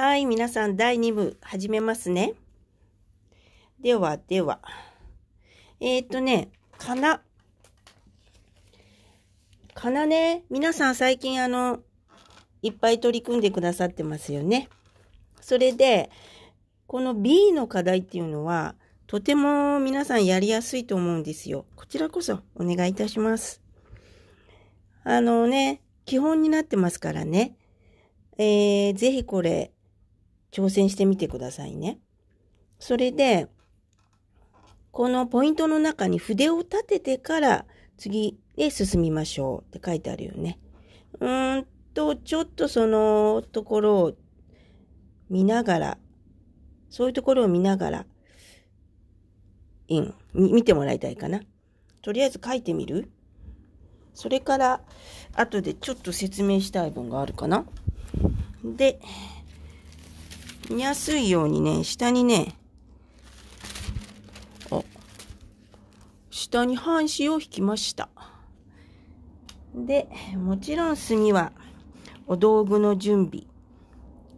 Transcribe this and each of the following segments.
はい、皆さん第2部始めますね。では、では。えー、っとね、かな。かなね、皆さん最近あの、いっぱい取り組んでくださってますよね。それで、この B の課題っていうのは、とても皆さんやりやすいと思うんですよ。こちらこそお願いいたします。あのね、基本になってますからね。えー、ぜひこれ、挑戦してみてくださいね。それで、このポイントの中に筆を立ててから次へ進みましょうって書いてあるよね。うーんと、ちょっとそのところを見ながら、そういうところを見ながら、うん、見てもらいたいかな。とりあえず書いてみるそれから、後でちょっと説明したい文があるかな。で、見やすいようにね、下にね、あ、下に半紙を引きました。で、もちろん墨はお道具の準備。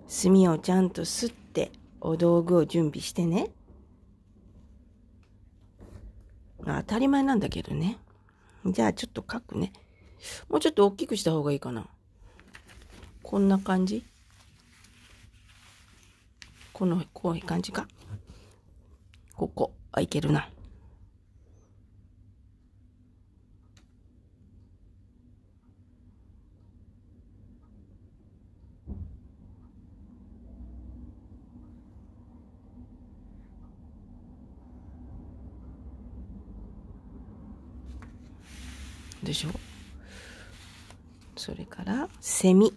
墨をちゃんとすってお道具を準備してね。当たり前なんだけどね。じゃあちょっと書くね。もうちょっと大きくした方がいいかな。こんな感じこの、こういう感じか。ここ、あ、いけるな。でしょそれからセミ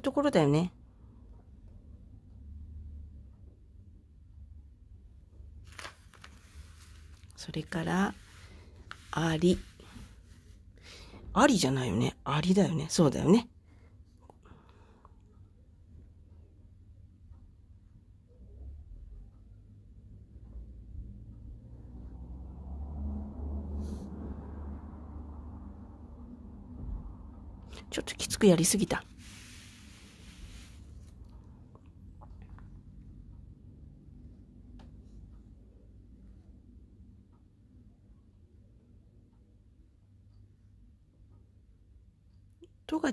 うところだよね。それから、あり。ありじゃないよね。ありだよね。そうだよね。ちょっときつくやりすぎた。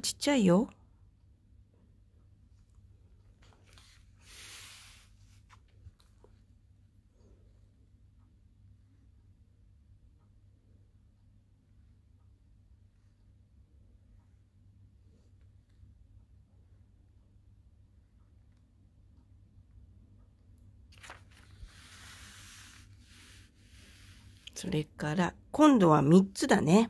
ちっちゃいよ。それから、今度は3つだね。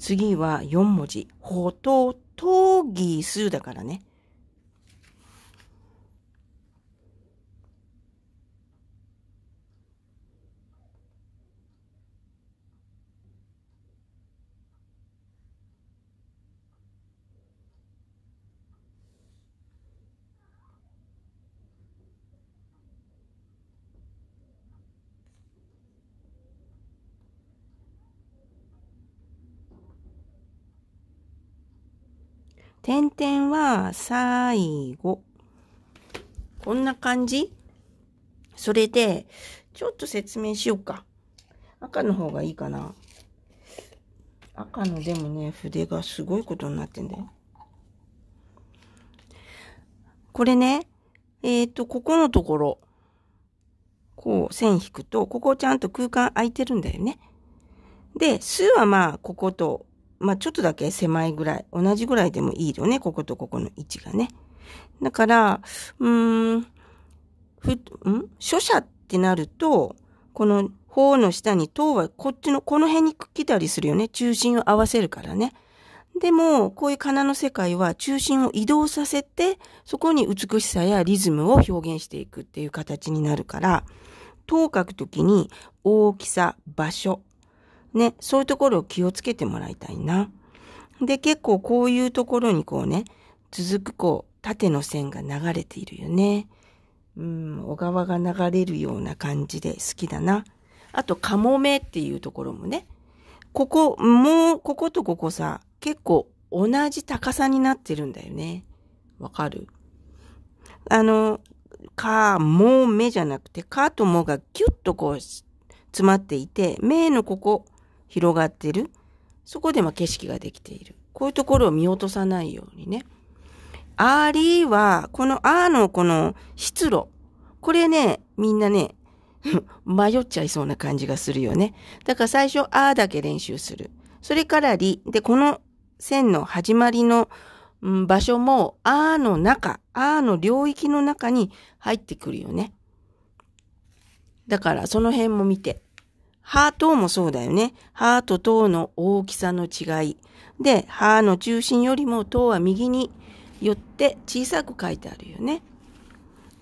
次は4文字。ほととぎすだからね。点々は最後。こんな感じそれで、ちょっと説明しようか。赤の方がいいかな。赤のでもね、筆がすごいことになってんだよ。これね、えっ、ー、と、ここのところ、こう線引くと、ここちゃんと空間空いてるんだよね。で、数はまあ、こことまあ、ちょっとだけ狭いぐらい、同じぐらいでもいいよね、こことここの位置がね。だから、うーん、ふ、ん書写ってなると、この方の下に等はこっちの、この辺に来たりするよね。中心を合わせるからね。でも、こういう仮名の世界は中心を移動させて、そこに美しさやリズムを表現していくっていう形になるから、等を書くときに大きさ、場所、ね、そういうところを気をつけてもらいたいな。で、結構こういうところにこうね、続くこう、縦の線が流れているよね。うん、小川が流れるような感じで好きだな。あと、カモメっていうところもね、ここ、もう、こことここさ、結構同じ高さになってるんだよね。わかるあの、か、も、メじゃなくて、かともがギュッとこう、詰まっていて、目のここ広がってる。そこでま景色ができている。こういうところを見落とさないようにね。ありは、このあのこの湿路。これね、みんなね、迷っちゃいそうな感じがするよね。だから最初、あだけ練習する。それからり。で、この線の始まりの、場所も、あの中、あの領域の中に入ってくるよね。だから、その辺も見て。ハートもそうだよね。ハートとの大きさの違い。で、歯の中心よりも塔は右に寄って小さく書いてあるよね。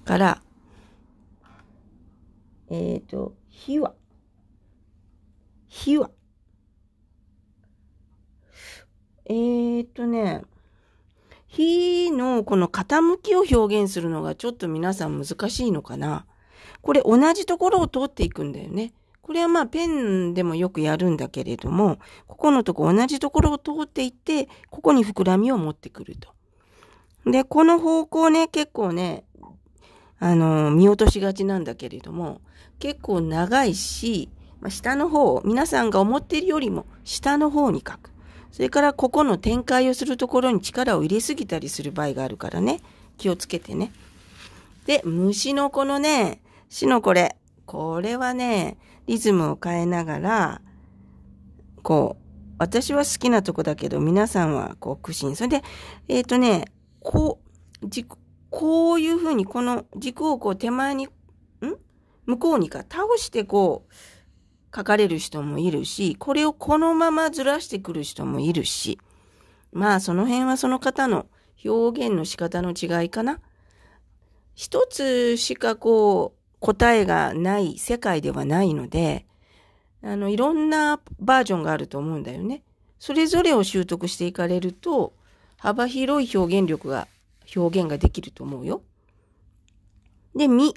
から、えっ、ー、と、火は、火は、えっ、ー、とね、火のこの傾きを表現するのがちょっと皆さん難しいのかな。これ同じところを通っていくんだよね。これはまあペンでもよくやるんだけれども、ここのとこ同じところを通っていって、ここに膨らみを持ってくると。で、この方向ね、結構ね、あの、見落としがちなんだけれども、結構長いし、まあ、下の方、皆さんが思っているよりも下の方に書く。それからここの展開をするところに力を入れすぎたりする場合があるからね、気をつけてね。で、虫のこのね、死のこれ。これはね、リズムを変えながら、こう、私は好きなとこだけど、皆さんはこう苦心。それで、えっ、ー、とね、こう、軸、こういうふうに、この軸をこう手前に、ん向こうにか、倒してこう、書かれる人もいるし、これをこのままずらしてくる人もいるし、まあその辺はその方の表現の仕方の違いかな。一つしかこう、答えがない世界ではないので、あの、いろんなバージョンがあると思うんだよね。それぞれを習得していかれると、幅広い表現力が、表現ができると思うよ。で、み。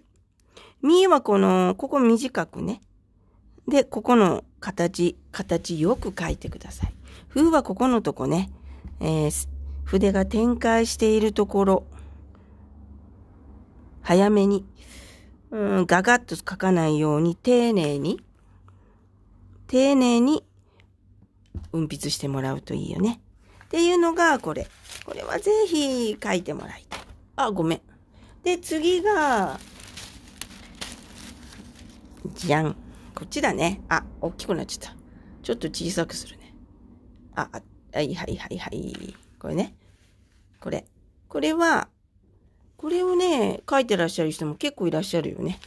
みはこの、ここ短くね。で、ここの形、形よく書いてください。ふうはここのとこね、えー、筆が展開しているところ、早めにうん、ガガッと書かないように丁寧に、丁寧に運筆してもらうといいよね。っていうのがこれ。これはぜひ書いてもらいたい。あ、ごめん。で、次が、じゃん。こっちだね。あ、大きくなっちゃった。ちょっと小さくするね。あ、あはいはいはいはい。これね。これ。これは、これをね、書いてらっしゃる人も結構いらっしゃるよね。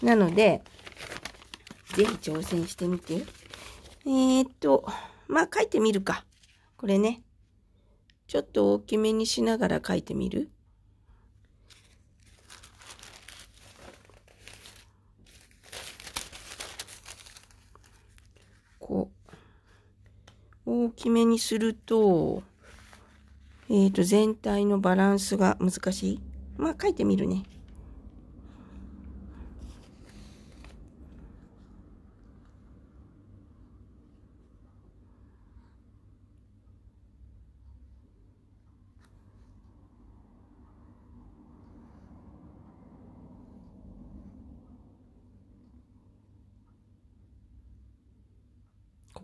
なので、ぜひ挑戦してみて。えー、っと、まあ、書いてみるか。これね。ちょっと大きめにしながら書いてみる。こう。大きめにすると、えっ、ー、と、全体のバランスが難しい。まあ、書いてみるね。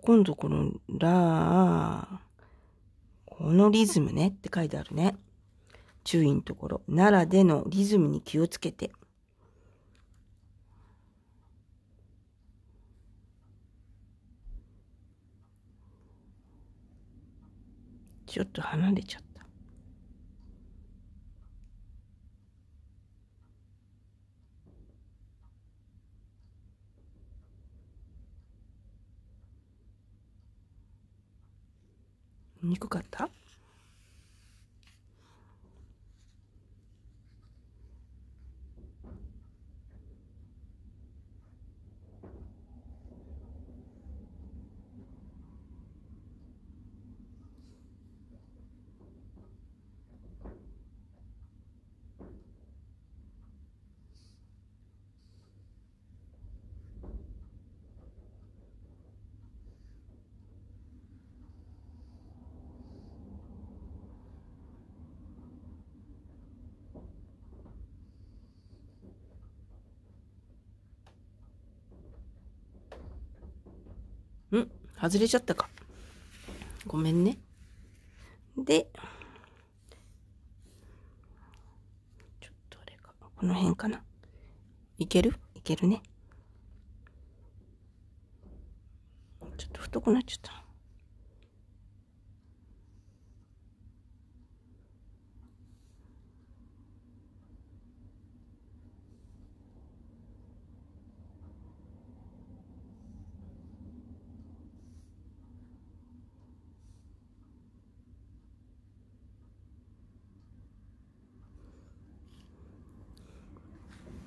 今度この、ら、このリズムねって書いてあるね。注意のところ。ならでのリズムに気をつけて。ちょっと離れちゃった。憎かった外れちゃったか。ごめんね。で、ちょっとあれか、この辺かな。いけるいけるね。ちょっと太くなっちゃった。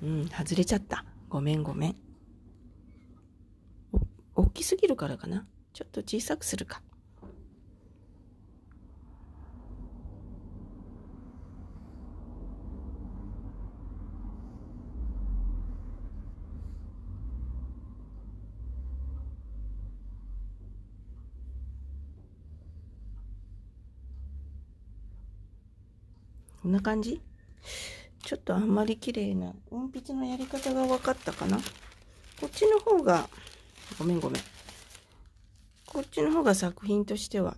うん、外れちゃった。ごめんごめん。大きすぎるからかな。ちょっと小さくするか。こんな感じちょっとあんまり綺麗な音筆のやり方が分かったかなこっちの方がごめんごめんこっちの方が作品としては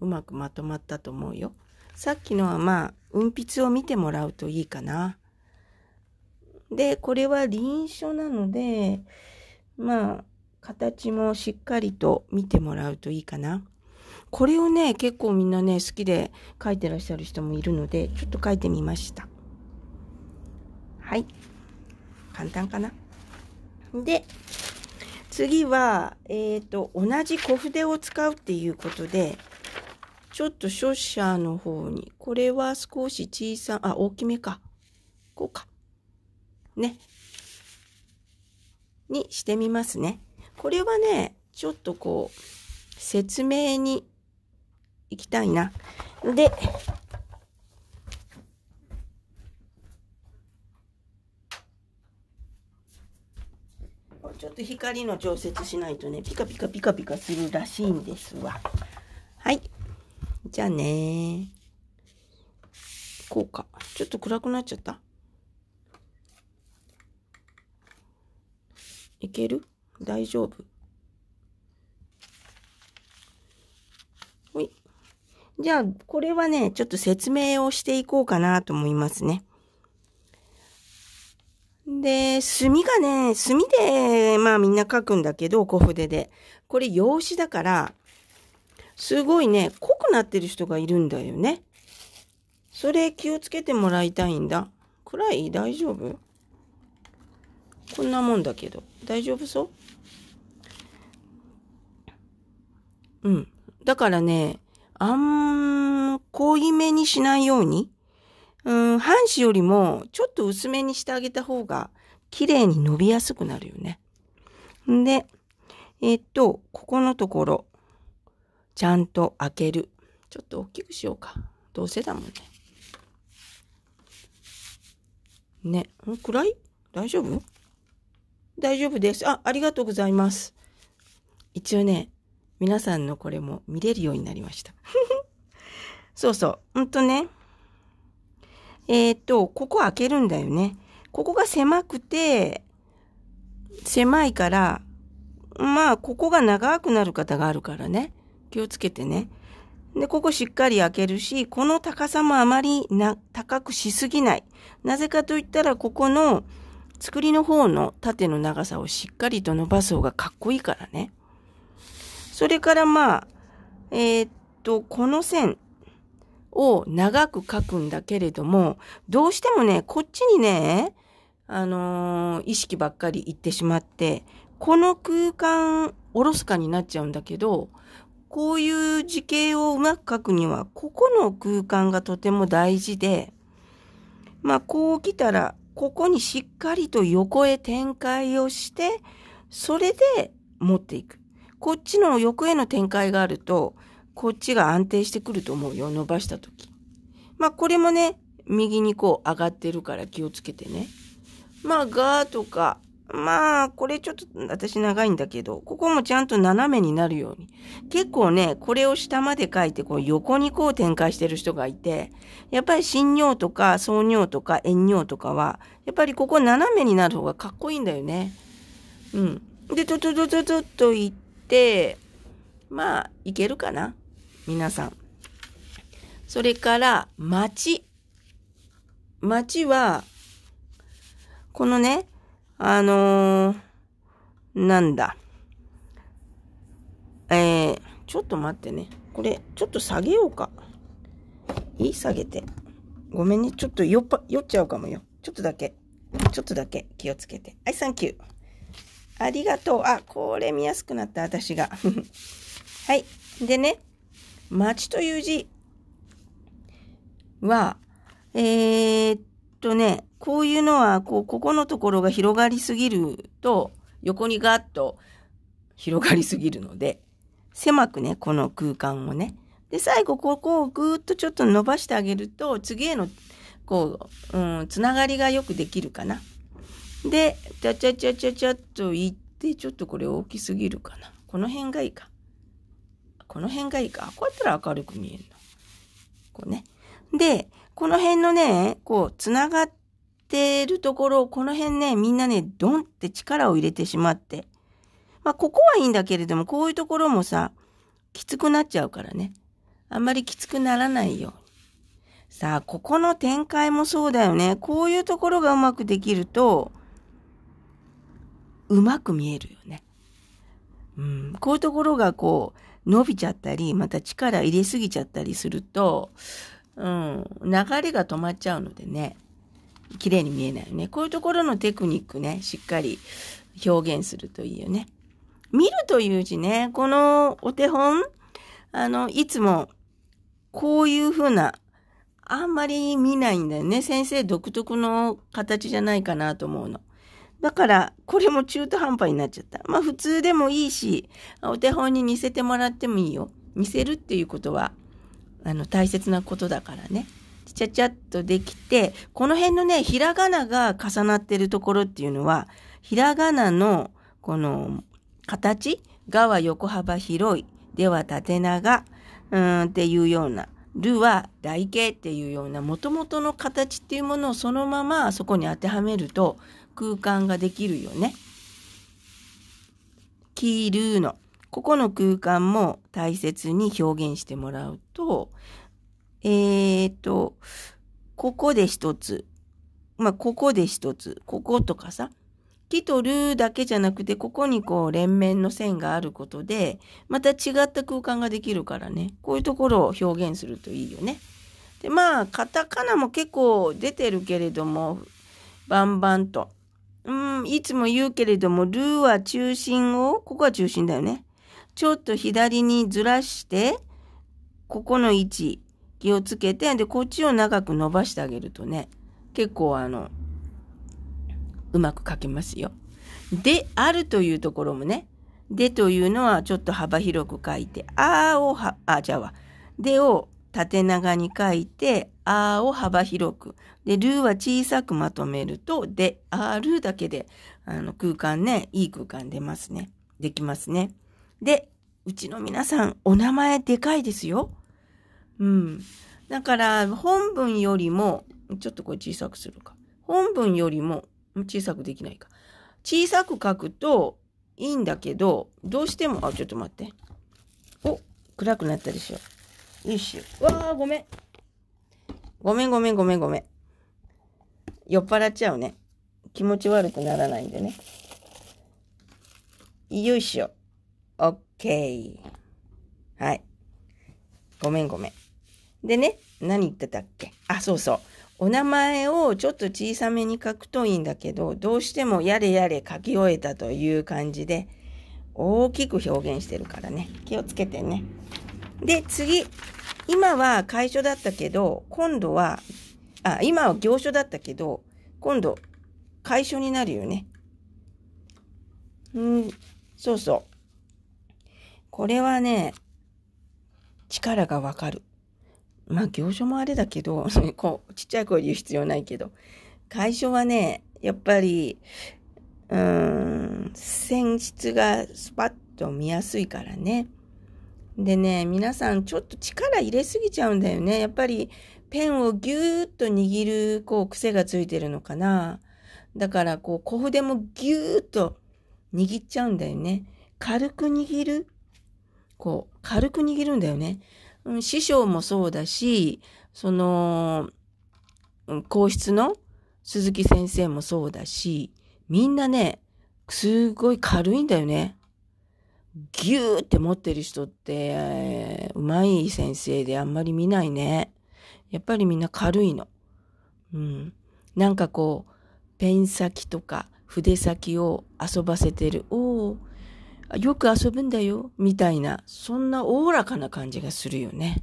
うまくまとまったと思うよさっきのはまあ運筆を見てもらうといいかなでこれは臨書なのでまあ形もしっかりと見てもらうといいかなこれをね結構みんなね好きで書いてらっしゃる人もいるのでちょっと書いてみましたはい簡単かなで次は、えっ、ー、と同じ小筆を使うっていうことでちょっと書写の方にこれは少し小さあ大きめかこうかねにしてみますねこれはねちょっとこう説明に行きたいなでちょっと光の調節しないとね、ピカピカピカピカするらしいんですわ。はい。じゃあねこうか。ちょっと暗くなっちゃったいける大丈夫ほい。じゃあ、これはね、ちょっと説明をしていこうかなと思いますね。で、墨がね、墨で、まあみんな書くんだけど、小筆で。これ用紙だから、すごいね、濃くなってる人がいるんだよね。それ気をつけてもらいたいんだ。暗い大丈夫こんなもんだけど。大丈夫そううん。だからね、あん、濃いめにしないように。うん、半紙よりもちょっと薄めにしてあげた方が綺麗に伸びやすくなるよね。んで、えっと、ここのところ、ちゃんと開ける。ちょっと大きくしようか。どうせだもんね。ね、暗い大丈夫大丈夫です。あ、ありがとうございます。一応ね、皆さんのこれも見れるようになりました。そうそう。ほんとね。えっ、と、ここ開けるんだよね。ここが狭くて、狭いから、まあ、ここが長くなる方があるからね。気をつけてね。で、ここしっかり開けるし、この高さもあまりな、高くしすぎない。なぜかと言ったら、ここの作りの方の縦の長さをしっかりと伸ばす方がかっこいいからね。それからまあ、えー、っと、この線、を長く書くんだけれども、どうしてもね、こっちにね、あのー、意識ばっかりいってしまって、この空間おろすかになっちゃうんだけど、こういう時形をうまく書くには、ここの空間がとても大事で、まあ、こう来たら、ここにしっかりと横へ展開をして、それで持っていく。こっちの横への展開があると、こっちが安定してくると思うよ。伸ばした時。まあこれもね、右にこう上がってるから気をつけてね。まあガーとか、まあこれちょっと私長いんだけど、ここもちゃんと斜めになるように。結構ね、これを下まで書いてこう横にこう展開してる人がいて、やっぱり新尿とか総尿とか遠尿とかは、やっぱりここ斜めになる方がかっこいいんだよね。うん。で、トトトトトと行って、まあ、いけるかな。皆さん。それから、町。町は、このね、あのー、なんだ。えー、ちょっと待ってね。これ、ちょっと下げようか。いい下げて。ごめんね。ちょっと酔っ酔っちゃうかもよ。ちょっとだけ。ちょっとだけ気をつけて。はい、サンキュー。ありがとう。あ、これ見やすくなった、私が。はい。でね、町という字は、えー、っとね、こういうのは、こう、ここのところが広がりすぎると、横にガッと広がりすぎるので、狭くね、この空間をね。で、最後、ここをぐーっとちょっと伸ばしてあげると、次への、こう、うん、つながりがよくできるかな。で、ちゃちゃちゃちゃちゃっと行って、ちょっとこれ大きすぎるかな。この辺がいいか。この辺がいいか。こうやったら明るく見えるの。こうね。で、この辺のね、こう、つながってるところ、この辺ね、みんなね、ドンって力を入れてしまって。まあ、ここはいいんだけれども、こういうところもさ、きつくなっちゃうからね。あんまりきつくならないように。さあ、ここの展開もそうだよね。こういうところがうまくできると、うまく見えるよね。うん、こういうところがこう、伸びちゃったり、また力入れすぎちゃったりすると、うん、流れが止まっちゃうのでね、綺麗に見えないよね。こういうところのテクニックね、しっかり表現するといいよね。見るという字ね、このお手本、あの、いつもこういうふうな、あんまり見ないんだよね。先生独特の形じゃないかなと思うの。だから、これも中途半端になっちゃった。まあ普通でもいいし、お手本に似せてもらってもいいよ。似せるっていうことは、あの、大切なことだからね。ちゃちゃっとできて、この辺のね、ひらがなが重なってるところっていうのは、ひらがなの、この、形がは横幅広い。では縦長。うんっていうような。るは台形っていうような、もともとの形っていうものをそのままそこに当てはめると、空間ができるよね。着るの。ここの空間も大切に表現してもらうと、えーと、ここで一つ。まあ、ここで一つ。こことかさ。木とるだけじゃなくて、ここにこう連綿の線があることで、また違った空間ができるからね。こういうところを表現するといいよね。で、まあ、カタカナも結構出てるけれども、バンバンと。うん、いつも言うけれども、ルーは中心を、ここは中心だよね。ちょっと左にずらして、ここの位置、気をつけて、で、こっちを長く伸ばしてあげるとね、結構あの、うまく書けますよ。で、あるというところもね、でというのはちょっと幅広く書いて、あーをは、あ、じゃあわ。でを縦長に書いて、あを幅広く。で、ーは小さくまとめると、で、あるだけで、あの、空間ね、いい空間出ますね。できますね。で、うちの皆さん、お名前でかいですよ。うん。だから、本文よりも、ちょっとこれ小さくするか。本文よりも、小さくできないか。小さく書くといいんだけど、どうしても、あ、ちょっと待って。お、暗くなったでしょ。よいしょ。わあ、ごめん。ごめんごめんごめんごめん。酔っ払っちゃうね。気持ち悪くならないんでね。よいしょ。オッケー。はい。ごめんごめん。でね、何言ってたっけあ、そうそう。お名前をちょっと小さめに書くといいんだけど、どうしてもやれやれ書き終えたという感じで、大きく表現してるからね。気をつけてね。で、次。今は会所だったけど、今度は、あ、今は行所だったけど、今度、会所になるよね。うん、そうそう。これはね、力がわかる。まあ、行所もあれだけど、こう、ちっちゃい声で言う必要ないけど、会所はね、やっぱり、うーん、戦術がスパッと見やすいからね。でね、皆さんちょっと力入れすぎちゃうんだよね。やっぱりペンをぎゅーっと握る、こう、癖がついてるのかな。だからこう小筆もぎゅーっと握っちゃうんだよね。軽く握る。こう、軽く握るんだよね。うん、師匠もそうだし、その、皇室の鈴木先生もそうだし、みんなね、すごい軽いんだよね。ギューって持ってる人って、うまい先生であんまり見ないね。やっぱりみんな軽いの。うん。なんかこう、ペン先とか筆先を遊ばせてる。おお、よく遊ぶんだよ。みたいな、そんなおおらかな感じがするよね。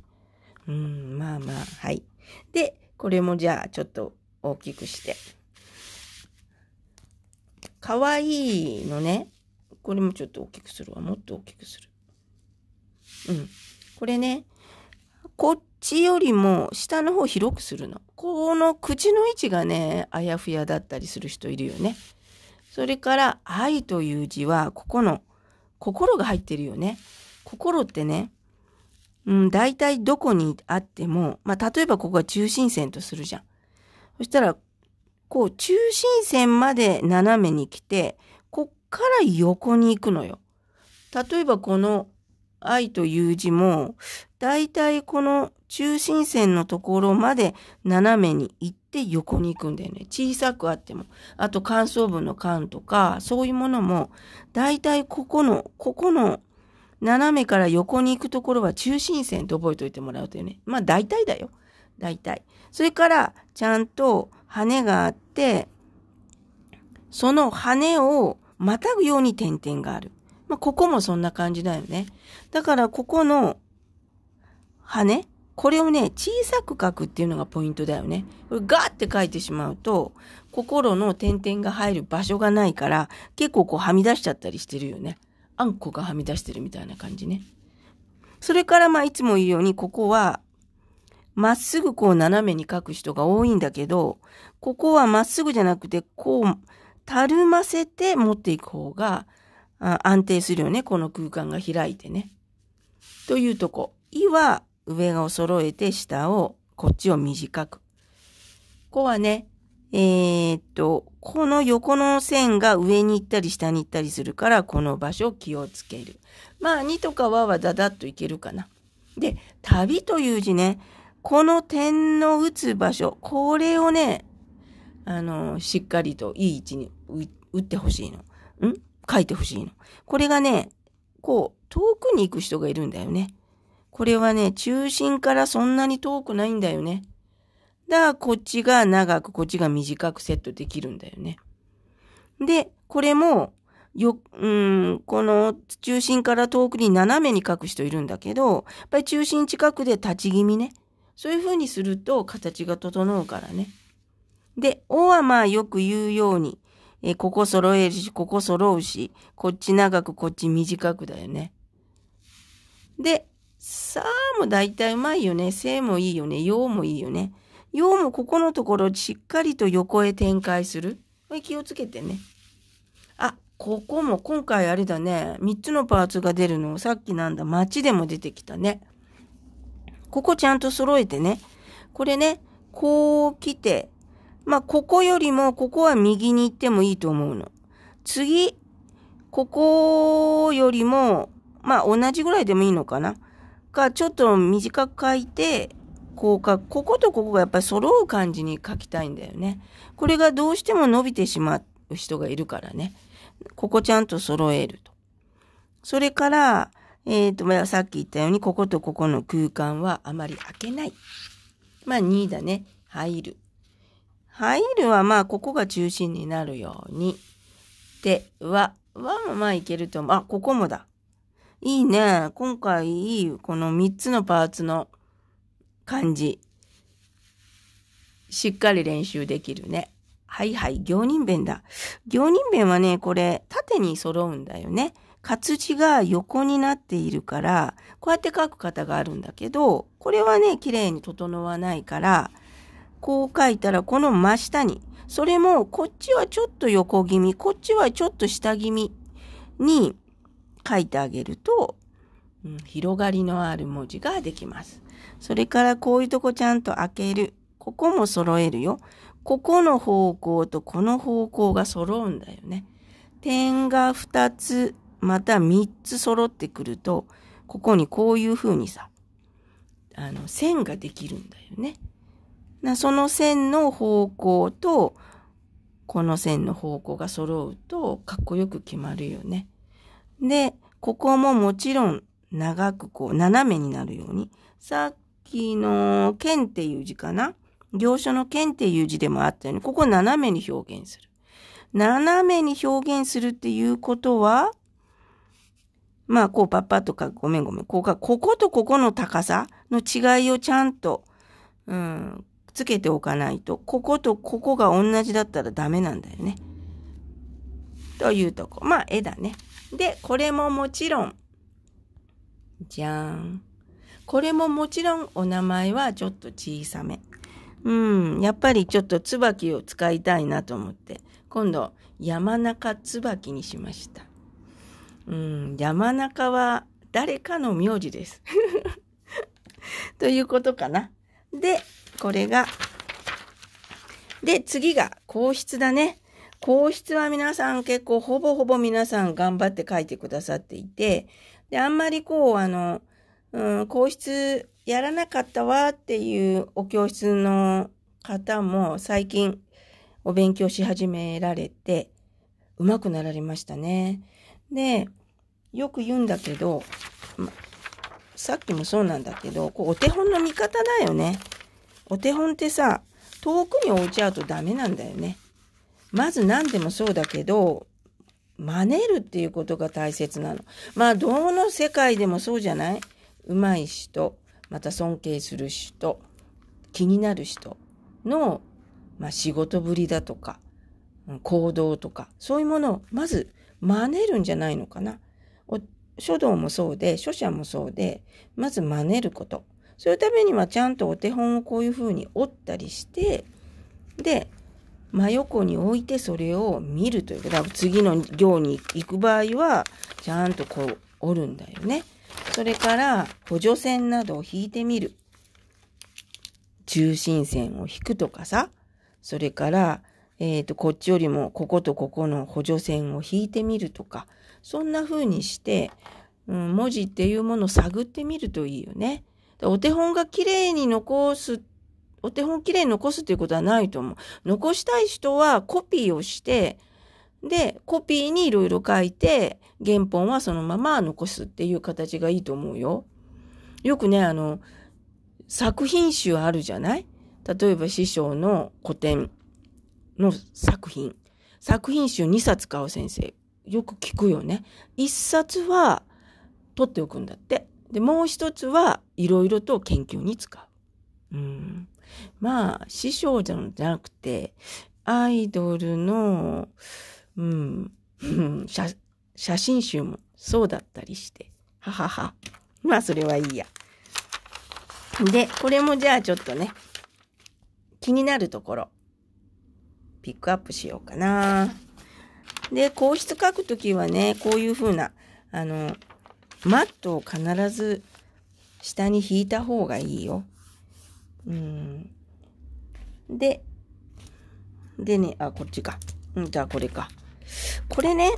うん、まあまあ、はい。で、これもじゃあちょっと大きくして。かわいいのね、これもちょっと大きくするわ。もっと大きくする。うん。これね、こっちよりも下の方広くするの。この口の位置がね、あやふやだったりする人いるよね。それから、愛という字は、ここの、心が入ってるよね。心ってね、うん、大体どこにあっても、まあ、例えばここが中心線とするじゃん。そしたら、こう、中心線まで斜めに来て、から横に行くのよ。例えばこの愛という字も、だいたいこの中心線のところまで斜めに行って横に行くんだよね。小さくあっても。あと乾燥文の間とか、そういうものも、だいたいここの、ここの斜めから横に行くところは中心線って覚えておいてもらうというね。まあ大体だよ。大体。それから、ちゃんと羽があって、その羽をまたぐように点々がある。まあ、ここもそんな感じだよね。だからここの羽、これをね、小さく書くっていうのがポイントだよね。これガーって書いてしまうと、心の点々が入る場所がないから、結構こうはみ出しちゃったりしてるよね。あんこがはみ出してるみたいな感じね。それからまあいつも言うように、ここはまっすぐこう斜めに書く人が多いんだけど、ここはまっすぐじゃなくて、こう、たるませて持っていく方が安定するよね。この空間が開いてね。というとこ。いは上を揃えて下を、こっちを短く。こはね、えー、っと、この横の線が上に行ったり下に行ったりするから、この場所気をつける。まあ、2とかわはだだっといけるかな。で、旅という字ね、この点の打つ場所、これをね、あの、しっかりといい位置に打ってほしいの。ん書いてほしいの。これがね、こう、遠くに行く人がいるんだよね。これはね、中心からそんなに遠くないんだよね。だからこっちが長く、こっちが短くセットできるんだよね。で、これも、よ、うん、この中心から遠くに斜めに書く人いるんだけど、やっぱり中心近くで立ち気味ね。そういう風にすると形が整うからね。で、おはまあよく言うように、えー、ここ揃えるし、ここ揃うし、こっち長く、こっち短くだよね。で、さあも大体うまいよね。せもいいよね。ようもいいよね。ようもここのところしっかりと横へ展開する。気をつけてね。あ、ここも今回あれだね。3つのパーツが出るの。さっきなんだ。街でも出てきたね。ここちゃんと揃えてね。これね、こう来て、まあ、ここよりも、ここは右に行ってもいいと思うの。次、ここよりも、まあ、同じぐらいでもいいのかな。か、ちょっと短く書いて、こうか、こことここがやっぱり揃う感じに書きたいんだよね。これがどうしても伸びてしまう人がいるからね。ここちゃんと揃えると。それから、えっ、ー、と、まあ、さっき言ったように、こことここの空間はあまり開けない。まあ、2だね。入る。入るはまあ、ここが中心になるように。で、は、はもまあいけると思う。あ、ここもだ。いいね。今回いい、この3つのパーツの感じ。しっかり練習できるね。はいはい、行人弁だ。行人弁はね、これ、縦に揃うんだよね。活字が横になっているから、こうやって書く方があるんだけど、これはね、綺麗に整わないから、こう書いたらこの真下に、それもこっちはちょっと横気味、こっちはちょっと下気味に書いてあげると、うん、広がりのある文字ができます。それからこういうとこちゃんと開ける。ここも揃えるよ。ここの方向とこの方向が揃うんだよね。点が2つ、また3つ揃ってくると、ここにこういう風にさ、あの、線ができるんだよね。その線の方向と、この線の方向が揃うと、かっこよく決まるよね。で、ここももちろん長くこう、斜めになるように。さっきの剣っていう字かな行書の剣っていう字でもあったように、ここ斜めに表現する。斜めに表現するっていうことは、まあ、こう、パッパとか、ごめんごめん、ここか、こことここの高さの違いをちゃんと、うん、つけておかないと、こことここが同じだったらダメなんだよね。というとこ。まあ、絵だね。で、これももちろん、じゃーん。これももちろんお名前はちょっと小さめ。うん、やっぱりちょっと椿を使いたいなと思って、今度、山中椿にしました。うん、山中は誰かの名字です。ということかな。で、これが。で、次が皇室だね。皇室は皆さん結構ほぼほぼ皆さん頑張って書いてくださっていて、で、あんまりこう、あの、うん、皇室やらなかったわっていうお教室の方も最近お勉強し始められて、うまくなられましたね。で、よく言うんだけど、さっきもそうなんだけど、こうお手本の見方だよね。お手本ってさ、遠くに置いちゃうとダメなんだよね。まず何でもそうだけど、真似るっていうことが大切なの。まあ、どの世界でもそうじゃない上手い人、また尊敬する人、気になる人の、まあ、仕事ぶりだとか、行動とか、そういうものをまず真似るんじゃないのかな。書道もそうで、書写もそうで、まず真似ること。そういうためにはちゃんとお手本をこういうふうに折ったりしてで真横に置いてそれを見るというかだから次の行に行く場合はちゃんとこう折るんだよね。それから補助線などを引いてみる。中心線を引くとかさそれからえっ、ー、とこっちよりもこことここの補助線を引いてみるとかそんな風にして、うん、文字っていうものを探ってみるといいよね。お手本が綺麗に残す、お手本綺麗に残すということはないと思う。残したい人はコピーをして、で、コピーにいろいろ書いて、原本はそのまま残すっていう形がいいと思うよ。よくね、あの、作品集あるじゃない例えば師匠の古典の作品。作品集2冊買う先生。よく聞くよね。1冊は取っておくんだって。で、もう一つはいろいろと研究に使う。うん。まあ、師匠じゃなくて、アイドルの、うん、写、写真集もそうだったりして。ははは。まあ、それはいいや。で、これもじゃあちょっとね、気になるところ、ピックアップしようかな。で、皇室書くときはね、こういうふうな、あの、マットを必ず下に引いた方がいいよ。うん。で、でね、あ、こっちか。うん、じゃあこれか。これね、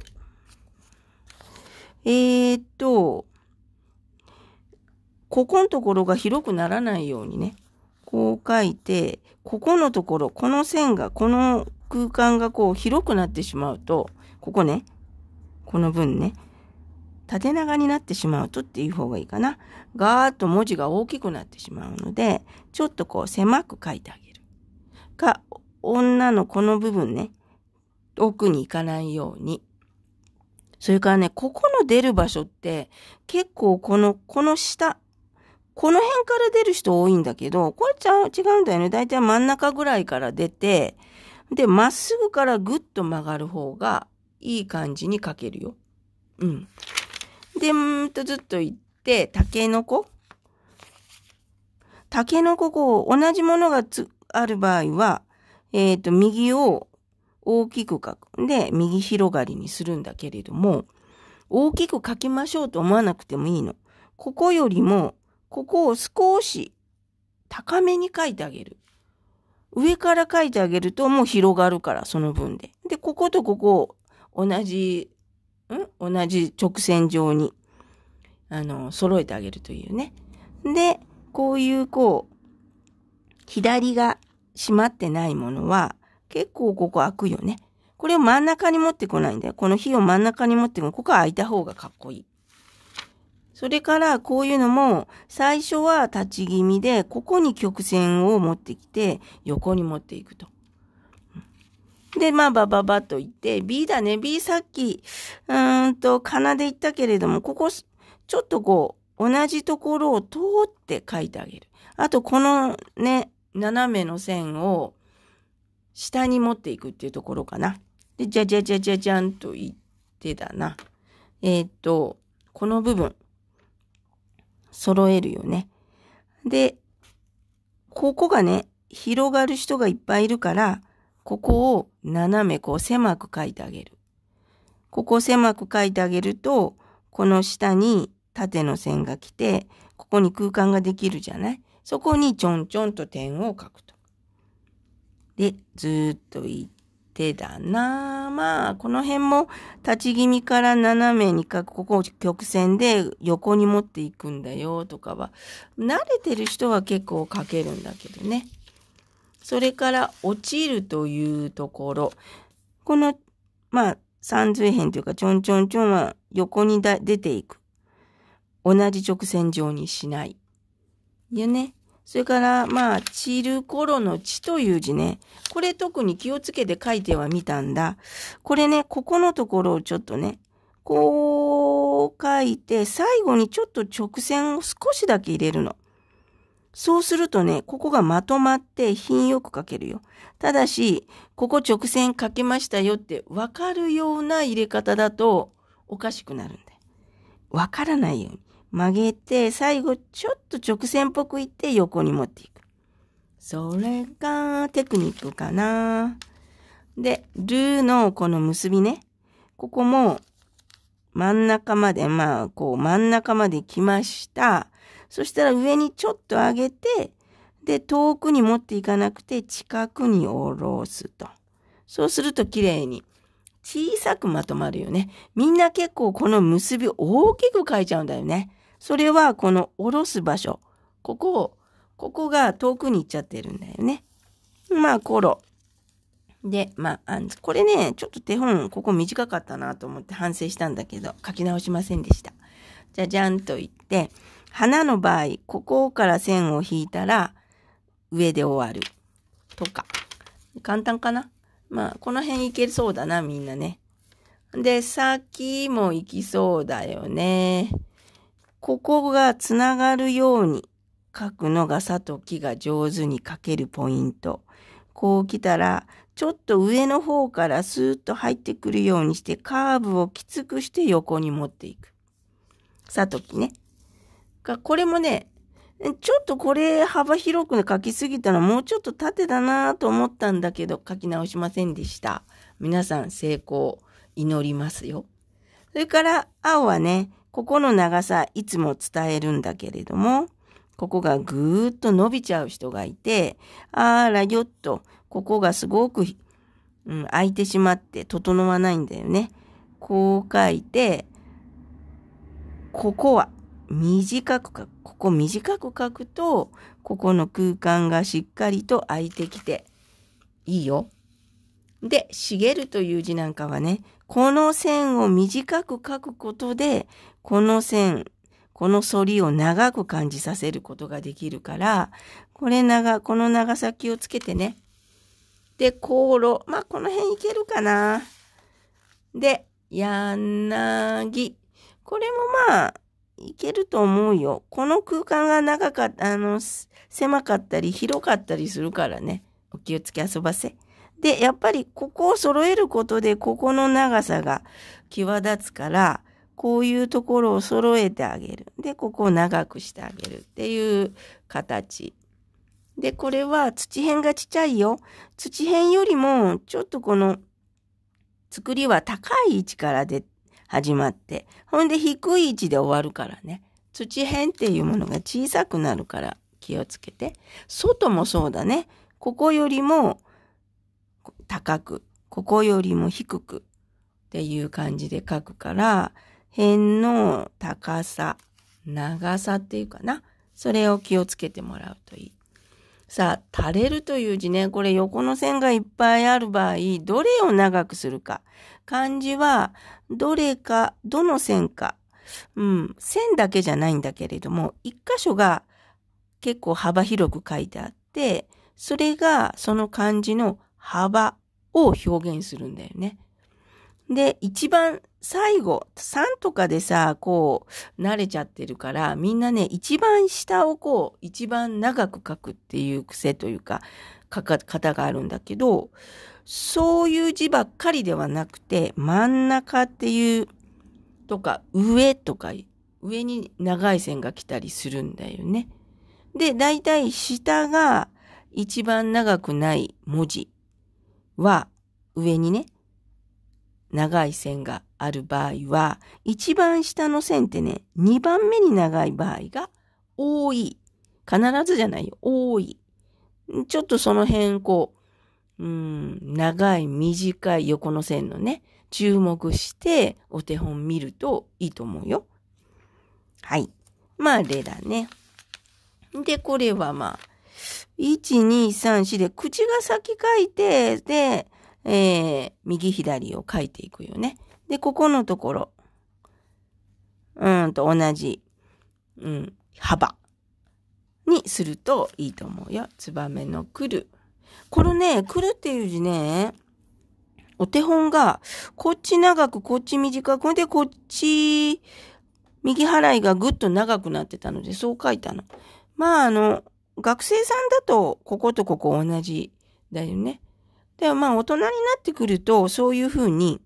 えー、っと、ここのところが広くならないようにね、こう書いて、ここのところ、この線が、この空間がこう広くなってしまうと、ここね、この分ね、縦長になってしまうとっていう方がいいかな。ガーッと文字が大きくなってしまうので、ちょっとこう狭く書いてあげる。か、女のこの部分ね、奥に行かないように。それからね、ここの出る場所って、結構この、この下、この辺から出る人多いんだけど、これちゃ違うんだよね。だいたい真ん中ぐらいから出て、で、まっすぐからぐっと曲がる方がいい感じに書けるよ。うん。で、うんとずっと行って、タケノコタケノコこう、同じものがつ、ある場合は、えっ、ー、と、右を大きく書く。で、右広がりにするんだけれども、大きく書きましょうと思わなくてもいいの。ここよりも、ここを少し高めに書いてあげる。上から書いてあげるともう広がるから、その分で。で、こことここを同じん同じ直線上に、あの、揃えてあげるというね。で、こういうこう、左が閉まってないものは、結構ここ開くよね。これを真ん中に持ってこないんだよ。この火を真ん中に持ってここは開いた方がかっこいい。それからこういうのも最初は立ち気味で、ここに曲線を持ってきて横に持っていくと。で、まあ、ばばばと言って、B だね。B さっき、うーんと、かなで言ったけれども、ここ、ちょっとこう、同じところを通って書いてあげる。あと、このね、斜めの線を下に持っていくっていうところかな。で、じゃじゃじゃじゃじゃんと言ってだな。えっ、と、この部分、揃えるよね。で、ここがね、広がる人がいっぱいいるから、ここを斜めこう狭く書いてあげる。ここを狭く書いてあげると、この下に縦の線が来て、ここに空間ができるじゃないそこにちょんちょんと点を書くと。で、ずっと行ってだなまあ、この辺も立ち気味から斜めに書く、ここを曲線で横に持っていくんだよとかは、慣れてる人は結構書けるんだけどね。それから落ちるというところ。この、まあ、三髄辺というか、ちょんちょんちょんは横にだ出ていく。同じ直線上にしない。いね。それから、まあ、散る頃の地という字ね。これ特に気をつけて書いてはみたんだ。これね、ここのところをちょっとね、こう書いて、最後にちょっと直線を少しだけ入れるの。そうするとね、ここがまとまって品よく書けるよ。ただし、ここ直線書けましたよってわかるような入れ方だとおかしくなるんだよ。わからないように曲げて、最後ちょっと直線っぽくいって横に持っていく。それがテクニックかな。で、ルーのこの結びね。ここも真ん中まで、まあ、こう真ん中まで来ました。そしたら上にちょっと上げて、で、遠くに持っていかなくて近くに下ろすと。そうすると綺麗に小さくまとまるよね。みんな結構この結び大きく書いちゃうんだよね。それはこの下ろす場所。ここを、ここが遠くに行っちゃってるんだよね。まあ、コロ。で、まあ、これね、ちょっと手本、ここ短かったなと思って反省したんだけど、書き直しませんでした。じゃじゃんと言って、花の場合、ここから線を引いたら上で終わるとか。簡単かなまあ、この辺いけそうだな、みんなね。で、先も行きそうだよね。ここがつながるように書くのがさときが上手に書けるポイント。こう来たら、ちょっと上の方からスーッと入ってくるようにしてカーブをきつくして横に持っていく。さときね。かこれもね、ちょっとこれ幅広く書きすぎたらもうちょっと縦だなと思ったんだけど書き直しませんでした。皆さん成功祈りますよ。それから青はね、ここの長さいつも伝えるんだけれども、ここがぐーっと伸びちゃう人がいて、あらよっと、ここがすごく、うん、空いてしまって整わないんだよね。こう書いて、ここは短く書く。ここ短く書くと、ここの空間がしっかりと空いてきていいよ。で、茂るという字なんかはね、この線を短く書くことで、この線、この反りを長く感じさせることができるから、これ長、この長さ気をつけてね。で、航路。まあ、この辺いけるかな。で、柳。これもまあ、いけると思うよ。この空間が長かった、あの、狭かったり広かったりするからね。お気をつけ遊ばせ。で、やっぱりここを揃えることで、ここの長さが際立つから、こういうところを揃えてあげる。で、ここを長くしてあげるっていう形。で、これは土辺がちっちゃいよ。土辺よりも、ちょっとこの、作りは高い位置からで始まって、ほんで低い位置で終わるからね、土辺っていうものが小さくなるから気をつけて、外もそうだね、ここよりも高く、ここよりも低くっていう感じで書くから、辺の高さ、長さっていうかな、それを気をつけてもらうといい。さあ、垂れるという字ね、これ横の線がいっぱいある場合、どれを長くするか。漢字は、どれか、どの線か。うん、線だけじゃないんだけれども、一箇所が結構幅広く書いてあって、それがその漢字の幅を表現するんだよね。で、一番最後、3とかでさ、こう、慣れちゃってるから、みんなね、一番下をこう、一番長く書くっていう癖というか、書か、方があるんだけど、そういう字ばっかりではなくて、真ん中っていう、とか、上とか、上に長い線が来たりするんだよね。で、だいたい下が一番長くない文字は、上にね、長い線がある場合は、一番下の線ってね、2番目に長い場合が多い。必ずじゃないよ。多い。ちょっとその辺、こう、うん、長い、短い横の線のね、注目してお手本見るといいと思うよ。はい。まあ、レだね。で、これはまあ、1、2、3、4で、口が先書いて、で、えー、右左を書いていくよね。で、ここのところ、うんと同じ、うん、幅にするといいと思うよ。ツバメの来る。このね、来るっていう字ね、お手本が、こっち長く、こっち短く、で、こっち、右払いがぐっと長くなってたので、そう書いたの。まあ、あの、学生さんだと、こことここ同じだよね。でもまあ大人になってくると、そういうふうに、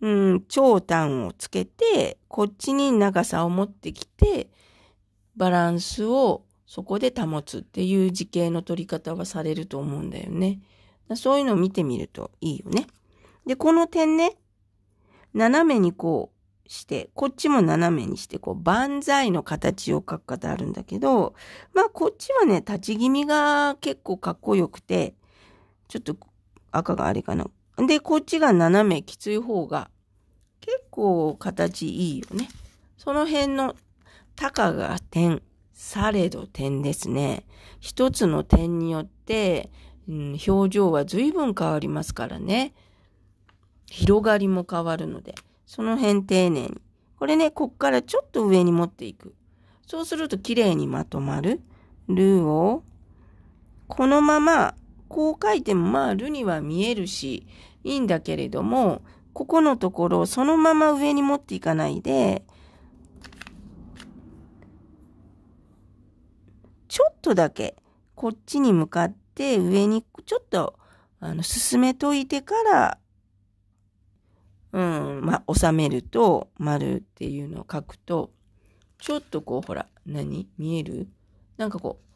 うん、長短をつけて、こっちに長さを持ってきて、バランスをそこで保つっていう時系の取り方はされると思うんだよね。そういうのを見てみるといいよね。で、この点ね、斜めにこうして、こっちも斜めにして、こう、万歳の形を書く方あるんだけど、まあ、こっちはね、立ち気味が結構かっこよくて、ちょっと赤があれかな。で、こっちが斜めきつい方が結構形いいよね。その辺のたかが点、されど点ですね。一つの点によって、うん、表情は随分変わりますからね。広がりも変わるので、その辺丁寧に。これね、こっからちょっと上に持っていく。そうすると綺麗にまとまる。ルーを、このままこう書いてもまあるには見えるし、いいんだけれども、ここのところをそのまま上に持っていかないで、ちょっとだけこっちに向かって上にちょっとあの進めといてから、うん、まあ、収めると丸っていうのを書くと、ちょっとこうほら、何見えるなんかこう、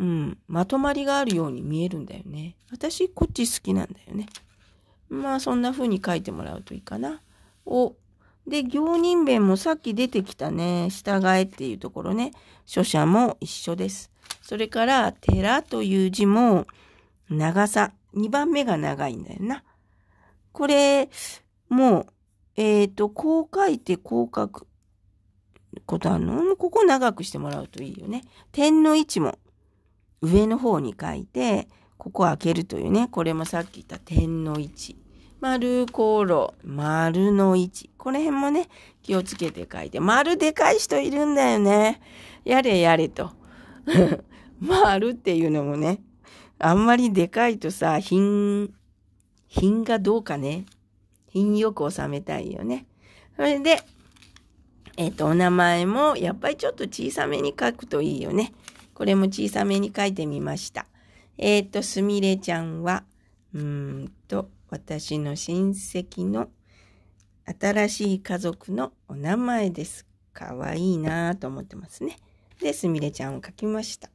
うん、まとまりがあるように見えるんだよね。私、こっち好きなんだよね。まあ、そんな風に書いてもらうといいかな。お。で、行人弁もさっき出てきたね、従えっていうところね、書写も一緒です。それから、寺という字も、長さ、2番目が長いんだよな。これ、もう、えっ、ー、と、こう書いて、こう書くことあるのここ長くしてもらうといいよね。点の位置も、上の方に書いて、ここを開けるというね、これもさっき言った点の位置。丸コロ、丸の位置。この辺もね、気をつけて書いて。丸でかい人いるんだよね。やれやれと。丸っていうのもね、あんまりでかいとさ、品、品がどうかね。品よく収めたいよね。それで、えっ、ー、と、お名前もやっぱりちょっと小さめに書くといいよね。これも小さめに書いてみました。えっ、ー、と、すみれちゃんは、うんと、私の親戚の新しい家族のお名前です。かわいいなと思ってますね。で、すみれちゃんを書きました。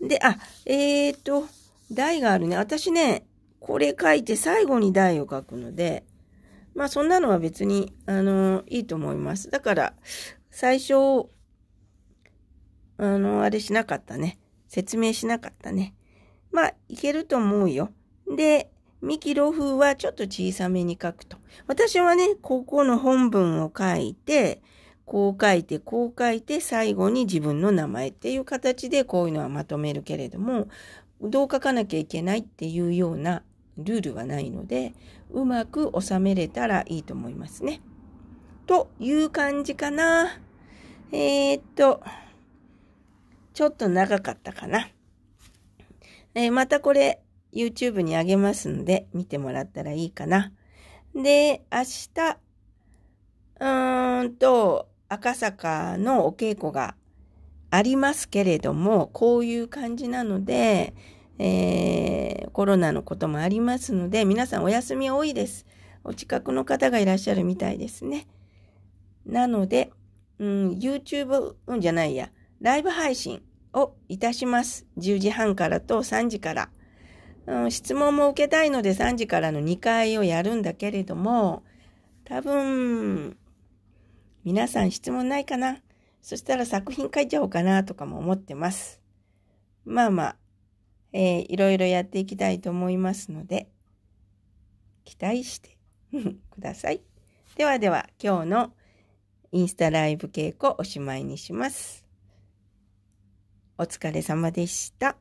で、あ、えっ、ー、と、台があるね。私ね、これ書いて最後に台を書くので、まあそんなのは別に、あの、いいと思います。だから、最初、あの、あれしなかったね。説明しなかったね。まあ、いけると思うよ。で、ミキロ風はちょっと小さめに書くと。私はね、ここの本文を書いて、こう書いて、こう書いて、最後に自分の名前っていう形でこういうのはまとめるけれども、どう書かなきゃいけないっていうようなルールはないので、うまく収めれたらいいと思いますね。という感じかな。えー、っと。ちょっと長かったかな。えー、またこれ YouTube にあげますので見てもらったらいいかな。で、明日、うーんと、赤坂のお稽古がありますけれども、こういう感じなので、えー、コロナのこともありますので、皆さんお休み多いです。お近くの方がいらっしゃるみたいですね。なので、うん、YouTube、うんじゃないや、ライブ配信をいたします。10時半からと3時から。うん、質問も受けたいので3時からの2回をやるんだけれども、多分、皆さん質問ないかなそしたら作品書いちゃおうかなとかも思ってます。まあまあ、えー、いろいろやっていきたいと思いますので、期待して ください。ではでは、今日のインスタライブ稽古おしまいにします。お疲れ様でした。